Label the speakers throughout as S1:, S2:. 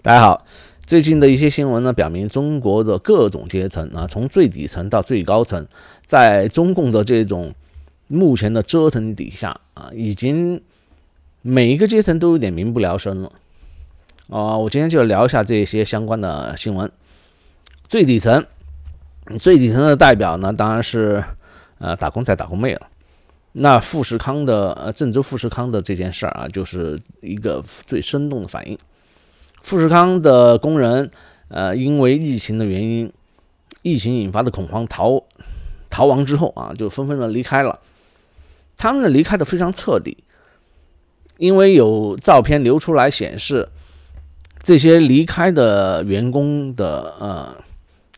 S1: 大家好，最近的一些新闻呢，表明中国的各种阶层啊，从最底层到最高层，在中共的这种目前的折腾底下啊，已经每一个阶层都有点民不聊生了。啊，我今天就聊一下这些相关的新闻。最底层，最底层的代表呢，当然是呃打工仔、打工妹了。那富士康的呃郑州富士康的这件事儿啊，就是一个最生动的反应。富士康的工人，呃，因为疫情的原因，疫情引发的恐慌逃逃亡之后啊，就纷纷的离开了。他们离开的非常彻底，因为有照片流出来显示，这些离开的员工的呃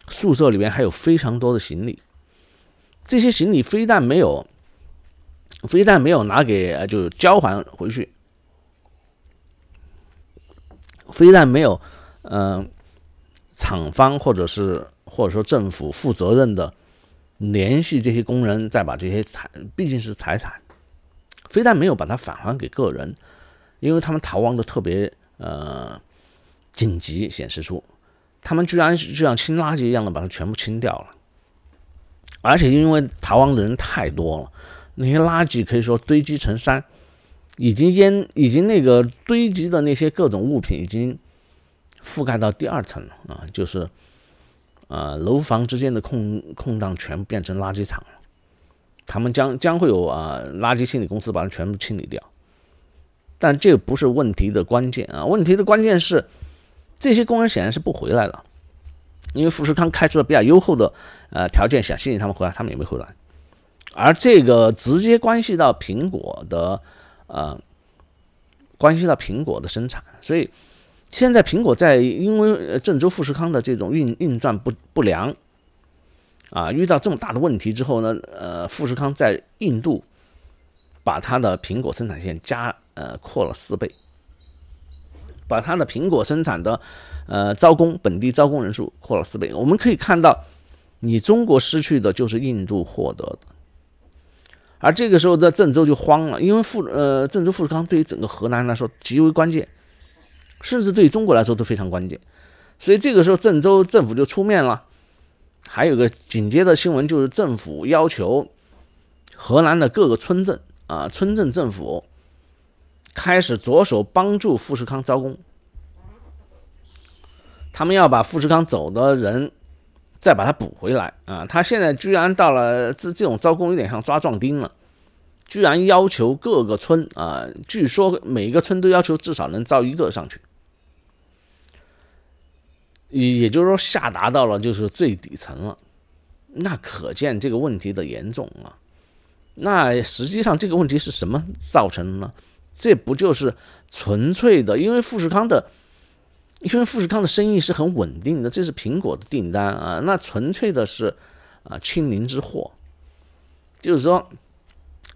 S1: 宿舍里面还有非常多的行李，这些行李非但没有，非但没有拿给就是交还回去。非但没有，嗯，厂方或者是或者说政府负责任的联系这些工人，再把这些财毕竟是财产，非但没有把它返还给个人，因为他们逃亡的特别呃紧急，显示出他们居然就像清垃圾一样的把它全部清掉了，而且因为逃亡的人太多了，那些垃圾可以说堆积成山。已经淹，已经那个堆积的那些各种物品已经覆盖到第二层了啊！就是，呃，楼房之间的空空档全部变成垃圾场了。他们将将会有啊，垃圾清理公司把它全部清理掉。但这不是问题的关键啊！问题的关键是，这些工人显然是不回来了，因为富士康开出了比较优厚的呃条件，想吸引他们回来，他们也没回来。而这个直接关系到苹果的。呃，关系到苹果的生产，所以现在苹果在因为郑州富士康的这种运运转不不良，啊，遇到这么大的问题之后呢，呃，富士康在印度把它的苹果生产线加呃扩了四倍，把它的苹果生产的呃招工本地招工人数扩了四倍。我们可以看到，你中国失去的就是印度获得的。而这个时候，在郑州就慌了，因为富呃，郑州富士康对于整个河南来说极为关键，甚至对中国来说都非常关键。所以这个时候，郑州政府就出面了。还有个紧接着新闻就是，政府要求河南的各个村镇啊，村镇政府开始着手帮助富士康招工，他们要把富士康走的人。再把它补回来啊！他现在居然到了这这种招工，有点像抓壮丁了，居然要求各个村啊，据说每个村都要求至少能招一个上去，也就是说下达到了就是最底层了。那可见这个问题的严重啊！那实际上这个问题是什么造成的呢？这不就是纯粹的因为富士康的。因为富士康的生意是很稳定的，这是苹果的订单啊，那纯粹的是啊，清零之祸。就是说，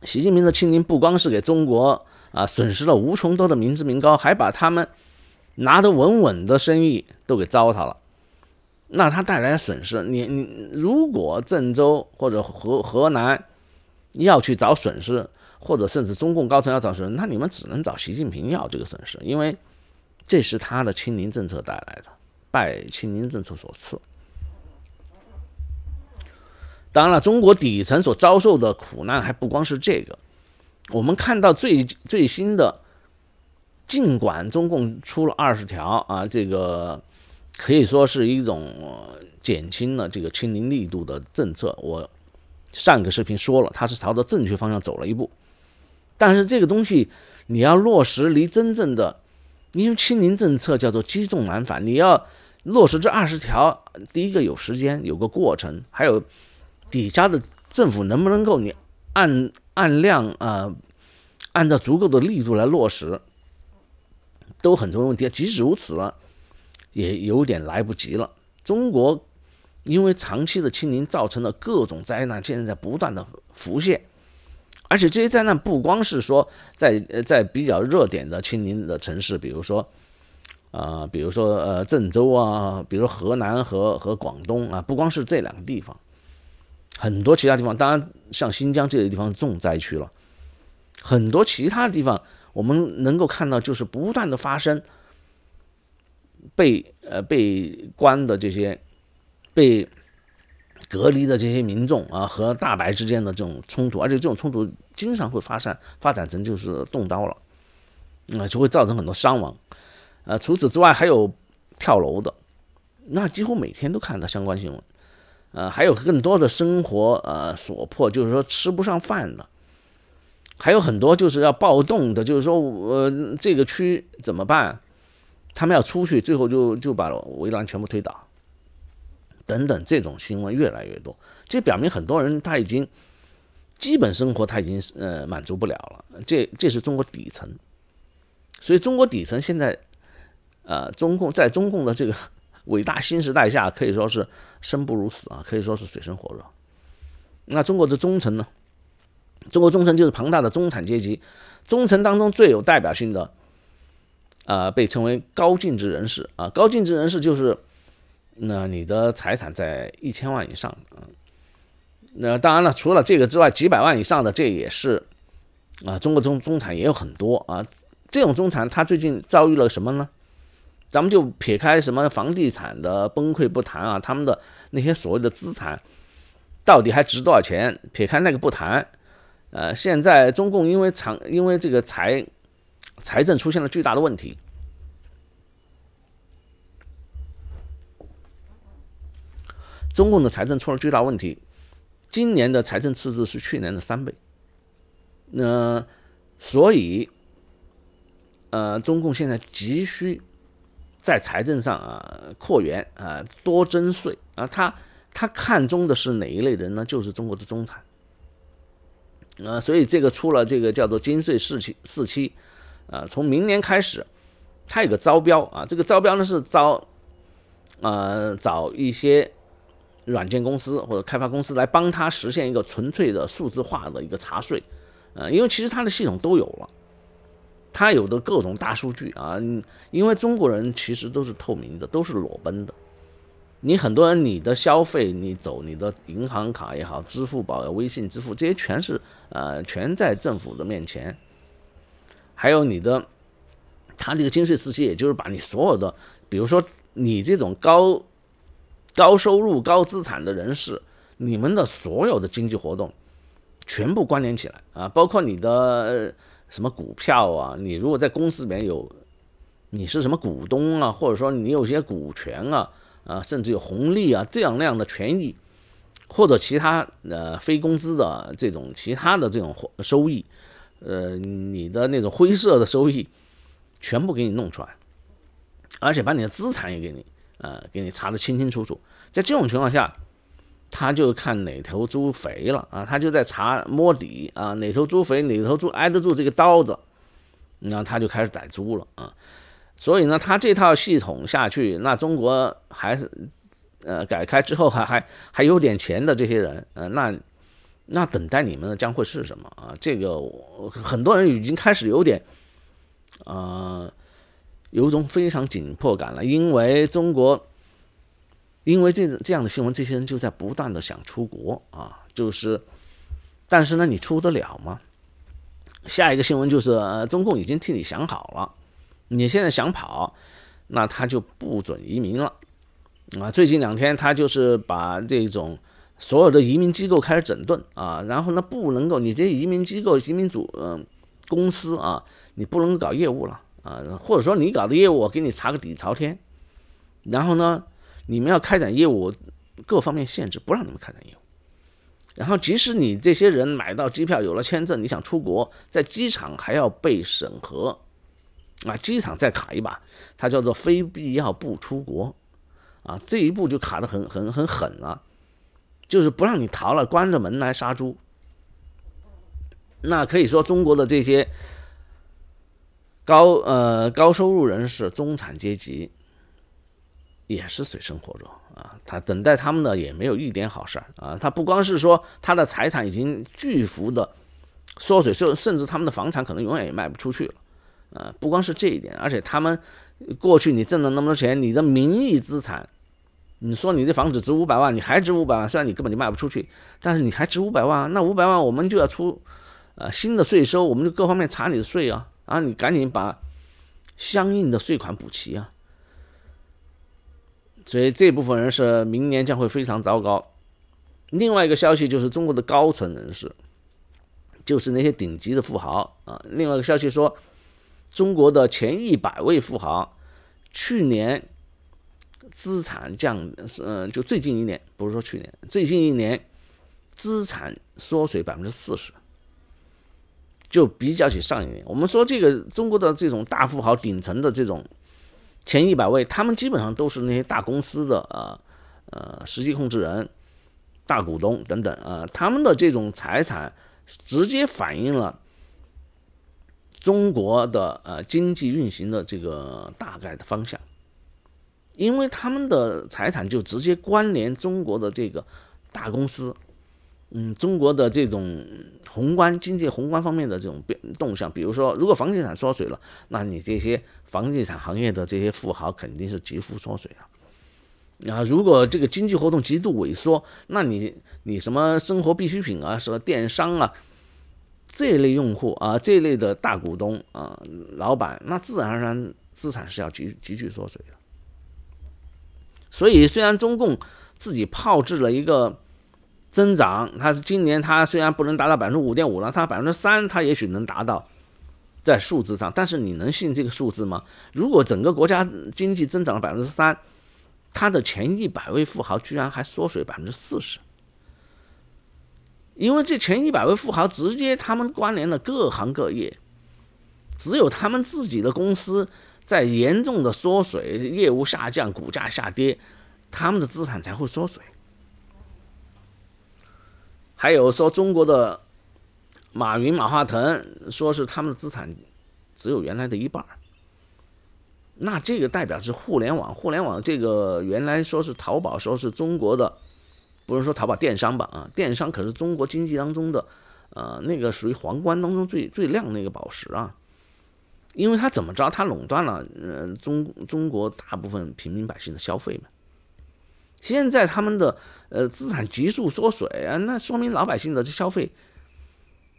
S1: 习近平的清零不光是给中国啊损失了无穷多的民脂民膏，还把他们拿得稳稳的生意都给糟蹋了。那他带来的损失，你你如果郑州或者河河南要去找损失，或者甚至中共高层要找损失，那你们只能找习近平要这个损失，因为。这是他的清零政策带来的，拜清零政策所赐。当然了，中国底层所遭受的苦难还不光是这个。我们看到最最新的，尽管中共出了二十条啊，这个可以说是一种减轻了这个清零力度的政策。我上个视频说了，它是朝着正确方向走了一步。但是这个东西你要落实，离真正的。因为清零政策叫做积重难返，你要落实这二十条，第一个有时间，有个过程，还有底下的政府能不能够你按按量啊，按照足够的力度来落实，都很重要问题。即使如此，也有点来不及了。中国因为长期的清零造成了各种灾难，现在在不断的浮现。而且这些灾难不光是说在呃在比较热点的亲邻的城市，比如说，呃比如说呃郑州啊，比如说河南和和广东啊，不光是这两个地方，很多其他地方，当然像新疆这些地方重灾区了，很多其他的地方我们能够看到就是不断的发生，被呃被关的这些被。隔离的这些民众啊，和大白之间的这种冲突，而且这种冲突经常会发散发展成就是动刀了，啊，就会造成很多伤亡。呃，除此之外还有跳楼的，那几乎每天都看到相关新闻。呃，还有更多的生活呃所迫，就是说吃不上饭的，还有很多就是要暴动的，就是说我这个区怎么办？他们要出去，最后就就把围栏全部推倒。等等，这种新闻越来越多，这表明很多人他已经基本生活他已经呃满足不了了。这这是中国底层，所以中国底层现在呃中共在中共的这个伟大新时代下可以说是生不如死啊，可以说是水深火热。那中国的中层呢？中国中层就是庞大的中产阶级，中层当中最有代表性的啊，被称为高净值人士啊，高净值人士就是。那你的财产在一千万以上，啊。那当然了，除了这个之外，几百万以上的，这也是，啊，中国中中产也有很多啊。这种中产他最近遭遇了什么呢？咱们就撇开什么房地产的崩溃不谈啊，他们的那些所谓的资产到底还值多少钱？撇开那个不谈，呃，现在中共因为长因为这个财财政出现了巨大的问题。中共的财政出了巨大问题，今年的财政赤字是去年的三倍。那所以，呃，中共现在急需在财政上啊扩员啊多征税啊。他他看中的是哪一类人呢？就是中国的中产。呃，所以这个出了这个叫做“金税四期四期”，呃，从明年开始，它有个招标啊。这个招标呢是招呃找一些。软件公司或者开发公司来帮他实现一个纯粹的数字化的一个查税，呃，因为其实他的系统都有了，他有的各种大数据啊，因为中国人其实都是透明的，都是裸奔的。你很多人你的消费，你走你的银行卡也好，支付宝、微信支付这些全是呃，全在政府的面前。还有你的，他这个金税四期，也就是把你所有的，比如说你这种高。高收入、高资产的人士，你们的所有的经济活动全部关联起来啊，包括你的什么股票啊，你如果在公司里面有，你是什么股东啊，或者说你有些股权啊，啊，甚至有红利啊，这样那样的权益，或者其他呃非工资的这种其他的这种收益，呃，你的那种灰色的收益全部给你弄出来，而且把你的资产也给你。呃，给你查的清清楚楚，在这种情况下，他就看哪头猪肥了啊，他就在查摸底啊，哪头猪肥，哪头猪挨得住这个刀子，那他就开始宰猪了啊。所以呢，他这套系统下去，那中国还是呃改开之后还还还有点钱的这些人，呃，那那等待你们的将会是什么啊？这个很多人已经开始有点啊。有种非常紧迫感了，因为中国，因为这这样的新闻，这些人就在不断的想出国啊，就是，但是呢，你出得了吗？下一个新闻就是，中共已经替你想好了，你现在想跑，那他就不准移民了，啊，最近两天他就是把这种所有的移民机构开始整顿啊，然后呢，不能够你这些移民机构、移民组、嗯，公司啊，你不能搞业务了。啊，或者说你搞的业务，我给你查个底朝天，然后呢，你们要开展业务，各方面限制不让你们开展业务，然后即使你这些人买到机票，有了签证，你想出国，在机场还要被审核，啊，机场再卡一把，它叫做非必要不出国，啊，这一步就卡的很很很狠了，就是不让你逃了，关着门来杀猪，那可以说中国的这些。高呃高收入人士、中产阶级也是水深火热啊！他等待他们的也没有一点好事儿啊！他不光是说他的财产已经巨幅的缩水，甚甚至他们的房产可能永远也卖不出去了啊！不光是这一点，而且他们过去你挣了那么多钱，你的名义资产，你说你这房子值五百万，你还值五百万，虽然你根本就卖不出去，但是你还值五百万那五百万我们就要出呃新的税收，我们就各方面查你的税啊！啊，你赶紧把相应的税款补齐啊！所以这部分人是明年将会非常糟糕。另外一个消息就是中国的高层人士，就是那些顶级的富豪啊。另外一个消息说，中国的前一百位富豪去年资产降，嗯，就最近一年，不是说去年，最近一年资产缩水百分之四十。就比较起上一点，我们说这个中国的这种大富豪顶层的这种前一百位，他们基本上都是那些大公司的啊呃实际控制人、大股东等等啊，他们的这种财产直接反映了中国的呃经济运行的这个大概的方向，因为他们的财产就直接关联中国的这个大公司。嗯，中国的这种宏观经济宏观方面的这种变动向，比如说，如果房地产缩水了，那你这些房地产行业的这些富豪肯定是极富缩水啊。啊，如果这个经济活动极度萎缩，那你你什么生活必需品啊，什么电商啊，这类用户啊，这类的大股东啊、老板，那自然而然资产是要急急剧缩水的。所以，虽然中共自己炮制了一个。增长，它是今年它虽然不能达到百分之五点五了，它百分之三它也许能达到，在数字上，但是你能信这个数字吗？如果整个国家经济增长了百分之三，它的前一百位富豪居然还缩水百分之四十，因为这前一百位富豪直接他们关联了各行各业，只有他们自己的公司在严重的缩水，业务下降，股价下跌，他们的资产才会缩水。还有说中国的马云、马化腾，说是他们的资产只有原来的一半那这个代表是互联网，互联网这个原来说是淘宝，说是中国的，不是说淘宝电商吧啊，电商可是中国经济当中的呃那个属于皇冠当中最最亮那个宝石啊，因为它怎么着，它垄断了嗯中中国大部分平民百姓的消费嘛。现在他们的呃资产急速缩水啊，那说明老百姓的消费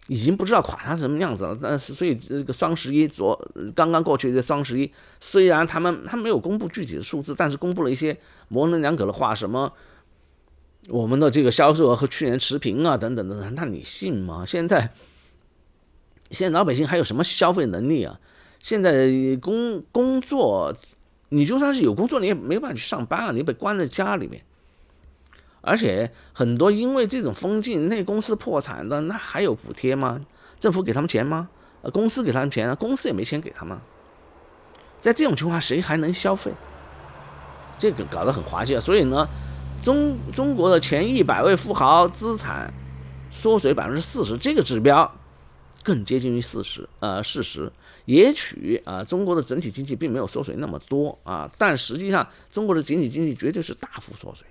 S1: 已经不知道垮成什么样子了。那所以这个双十一昨刚刚过去的双十一，虽然他们他没有公布具体的数字，但是公布了一些模棱两可的话，什么我们的这个销售额和去年持平啊，等等等等，那你信吗？现在现在老百姓还有什么消费能力啊？现在工工作。你就算是有工作，你也没办法去上班啊！你被关在家里面，而且很多因为这种封禁，那公司破产的，那还有补贴吗？政府给他们钱吗？呃，公司给他们钱，公司也没钱给他们。在这种情况，谁还能消费？这个搞得很滑稽啊！所以呢，中中国的前一百位富豪资产缩水百分之四十，这个指标更接近于四十啊，事实。也许啊，中国的整体经济并没有缩水那么多啊，但实际上中国的整体经济绝对是大幅缩水。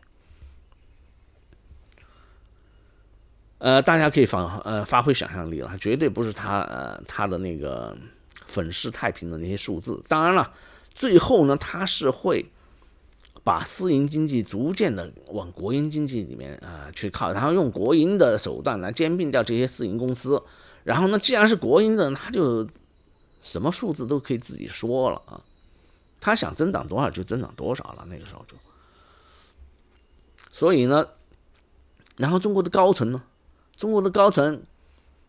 S1: 呃，大家可以发呃发挥想象力了，绝对不是他呃他的那个粉饰太平的那些数字。当然了，最后呢，他是会把私营经济逐渐的往国营经济里面啊去靠，然后用国营的手段来兼并掉这些私营公司。然后呢，既然是国营的，他就什么数字都可以自己说了啊，他想增长多少就增长多少了。那个时候就，所以呢，然后中国的高层呢，中国的高层，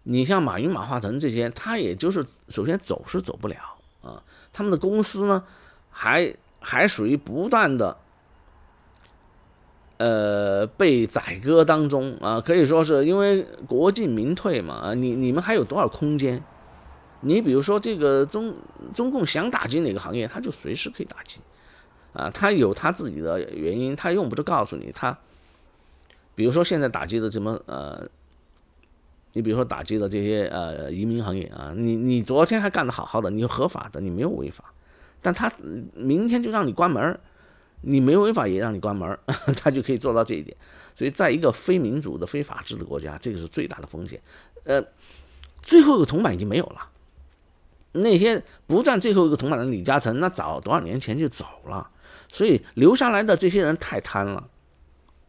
S1: 你像马云、马化腾这些，他也就是首先走是走不了啊，他们的公司呢，还还属于不断的，呃，被宰割当中啊，可以说是因为国进民退嘛啊，你你们还有多少空间？你比如说，这个中中共想打击哪个行业，他就随时可以打击，啊，他有他自己的原因，他用不着告诉你。他，比如说现在打击的什么呃，你比如说打击的这些呃移民行业啊，你你昨天还干得好好的，你合法的，你没有违法，但他明天就让你关门你没违法也让你关门 他就可以做到这一点。所以，在一个非民主的、非法制的国家，这个是最大的风险。呃，最后一个铜板已经没有了。那些不赚最后一个铜板的李嘉诚，那早多少年前就走了。所以留下来的这些人太贪了。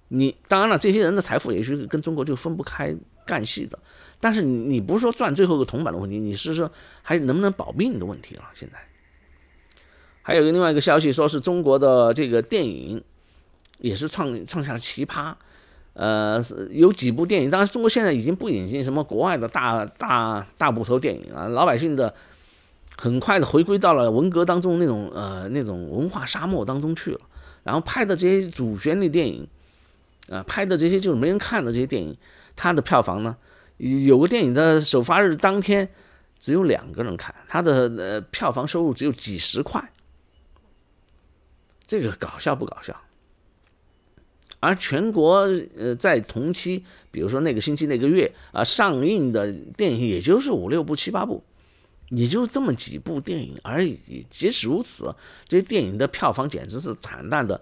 S1: 你当然了，这些人的财富也许跟中国就分不开干系的。但是你你不是说赚最后一个铜板的问题，你是说还能不能保命的问题了。现在还有一个另外一个消息说，是中国的这个电影也是创创下了奇葩。呃，有几部电影，当然中国现在已经不引进什么国外的大大大部头电影了，老百姓的。很快的回归到了文革当中那种呃那种文化沙漠当中去了，然后拍的这些主旋律电影，啊，拍的这些就是没人看的这些电影，它的票房呢，有个电影的首发日当天只有两个人看，它的呃票房收入只有几十块，这个搞笑不搞笑？而全国呃在同期，比如说那个星期那个月啊上映的电影，也就是五六部七八部。也就这么几部电影而已，即使如此，这电影的票房简直是惨淡的，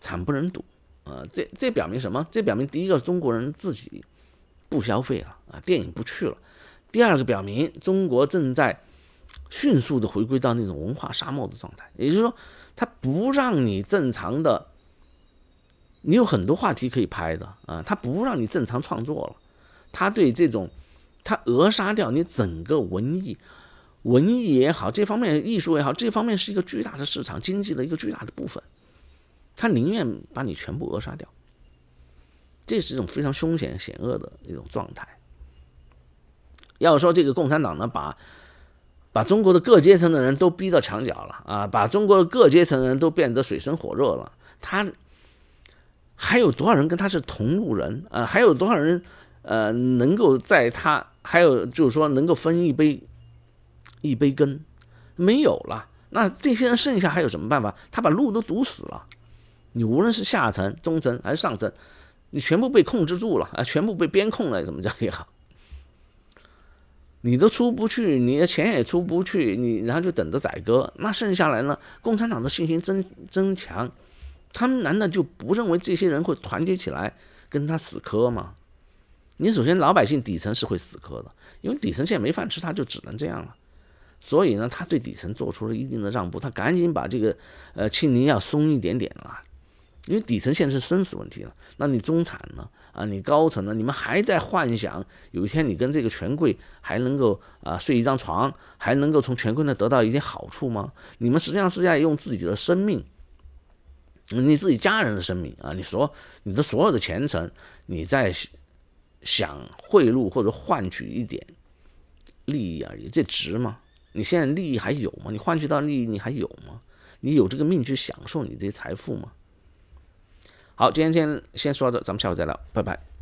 S1: 惨不忍睹啊！这这表明什么？这表明第一个，中国人自己不消费了啊，电影不去了；第二个，表明中国正在迅速的回归到那种文化沙漠的状态，也就是说，他不让你正常的，你有很多话题可以拍的啊，他不让你正常创作了，他对这种。他扼杀掉你整个文艺、文艺也好，这方面艺术也好，这方面是一个巨大的市场经济的一个巨大的部分。他宁愿把你全部扼杀掉，这是一种非常凶险险恶的一种状态。要说这个共产党呢，把把中国的各阶层的人都逼到墙角了啊，把中国的各阶层人都变得水深火热了。他还有多少人跟他是同路人啊？还有多少人呃，能够在他？还有就是说，能够分一杯一杯羹，没有了，那这些人剩下还有什么办法？他把路都堵死了，你无论是下层、中层还是上层，你全部被控制住了啊，全部被边控了，怎么讲也好，你都出不去，你的钱也出不去，你然后就等着宰割。那剩下来呢？共产党的信心增增强，他们难道就不认为这些人会团结起来跟他死磕吗？你首先，老百姓底层是会死磕的，因为底层现在没饭吃，他就只能这样了。所以呢，他对底层做出了一定的让步，他赶紧把这个，呃，庆令要松一点点了。因为底层现在是生死问题了。那你中产呢？啊，你高层呢？你们还在幻想有一天你跟这个权贵还能够啊睡一张床，还能够从权贵那得到一点好处吗？你们实际上是要用自己的生命，你自己家人的生命啊，你所你的所有的前程，你在。想贿赂或者换取一点利益而已，这值吗？你现在利益还有吗？你换取到利益，你还有吗？你有这个命去享受你这些财富吗？好，今天先先说到这，咱们下回再聊，拜拜。